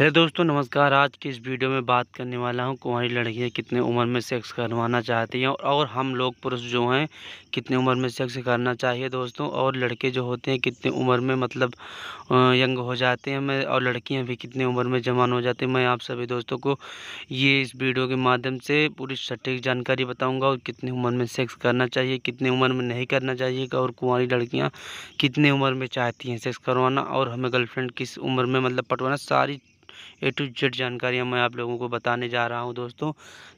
hello दोस्तों नमस्कार आज की इस वीडियो में बात करने वाला हूं कुंवारी लड़कियां कितने उम्र में सेक्स करवाना चाहती हैं और हम लोग पुरुष जो हैं कितने उम्र में सेक्स करना चाहिए दोस्तों और लड़के जो होते हैं कितने उम्र में मतलब यंग हो जाते हैं मैं और लड़कियां भी कितने उम्र में जवान हो जाती हैं मैं आप सभी दोस्तों को ये इस वीडियो के माध्यम से पूरी सटीक जानकारी बताऊँगा और कितनी उम्र में सेक्स करना चाहिए कितनी उम्र में नहीं करना चाहिए और कुंवारी लड़कियाँ कितने उम्र में चाहती हैं सेक्स करवाना और हमें गर्लफ्रेंड किस उम्र में मतलब पटवाना सारी ए टू जेड जानकारियाँ मैं आप लोगों को बताने जा रहा हूँ दोस्तों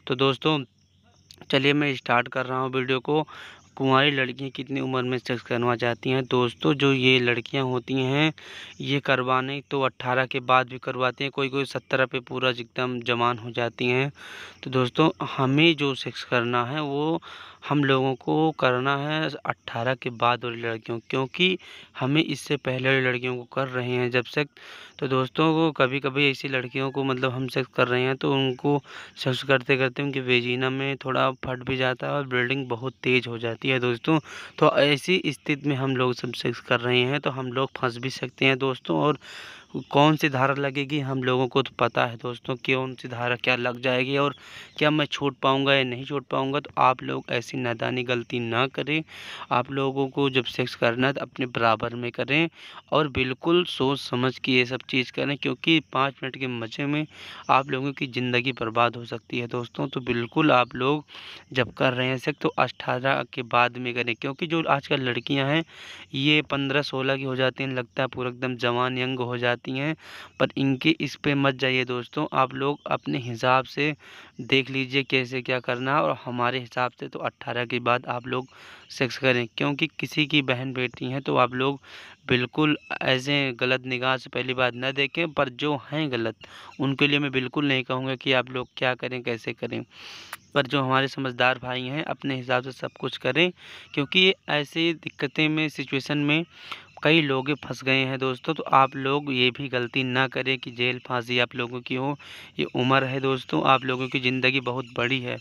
तो दोस्तों चलिए मैं स्टार्ट कर रहा हूँ वीडियो को कुंवारी लड़कियां कितनी उम्र में सेक्स करना चाहती हैं दोस्तों जो ये लड़कियां होती हैं ये करवाने तो 18 के बाद भी करवाती हैं कोई कोई 17 पे पूरा एकदम जवान हो जाती हैं तो दोस्तों हमें जो सेक्स करना है वो हम लोगों को करना है 18 के बाद वाली लड़कियों क्योंकि हमें इससे पहले वाली लड़कियों को कर रहे हैं जब सेक्स तो दोस्तों को कभी कभी ऐसी लड़कियों को मतलब हम सेक्स कर रहे हैं तो उनको सेक्स करते करते उनके वेजीना में थोड़ा फट भी जाता है और ब्लीडिंग बहुत तेज़ हो जाती जाती है दोस्तों तो ऐसी स्थिति में हम लोग सब सेक्स कर रहे हैं तो हम लोग फंस भी सकते हैं दोस्तों और कौन सी धारा लगेगी हम लोगों को तो पता है दोस्तों कौन सी धारा क्या लग जाएगी और क्या मैं छूट पाऊँगा या नहीं छूट पाऊँगा तो आप लोग ऐसी नैदानी गलती ना करें आप लोगों को जब सेक्स करना है तो अपने बराबर में करें और बिल्कुल सोच समझ के ये सब चीज़ करें क्योंकि पाँच मिनट के मज़े में आप लोगों की ज़िंदगी बर्बाद हो सकती है दोस्तों तो बिल्कुल आप लोग जब कर रहे हैं सेक्स तो अठारह के बाद में करें क्योंकि जो आजकल लड़कियाँ हैं ये पंद्रह सोलह की हो जाती हैं लगता है पूरा एकदम जवान यंग हो जाती आती हैं पर इनके इस पे मत जाइए दोस्तों आप लोग अपने हिसाब से देख लीजिए कैसे क्या करना है और हमारे हिसाब से तो अट्ठारह के बाद आप लोग सेक्स करें क्योंकि किसी की बहन बेटी हैं तो आप लोग बिल्कुल ऐसे गलत निगाह से पहली बात ना देखें पर जो हैं गलत उनके लिए मैं बिल्कुल नहीं कहूँगा कि आप लोग क्या करें कैसे करें पर जो हमारे समझदार भाई हैं अपने हिसाब से सब कुछ करें क्योंकि ऐसी दिक्कतें में सिचुएशन में कई लोग फंस गए हैं दोस्तों तो आप लोग ये भी गलती ना करें कि जेल फांसी आप लोगों की हो ये उम्र है दोस्तों आप लोगों की ज़िंदगी बहुत बड़ी है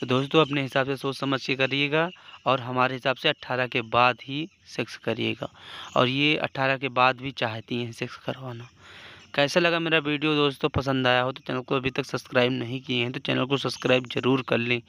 तो दोस्तों अपने हिसाब से सोच समझ के करिएगा और हमारे हिसाब से 18 के बाद ही सेक्स करिएगा और ये 18 के बाद भी चाहती हैं सेक्स करवाना कैसा लगा मेरा वीडियो दोस्तों पसंद आया हो तो चैनल को अभी तक सब्सक्राइब नहीं किए हैं तो चैनल को सब्सक्राइब ज़रूर कर लें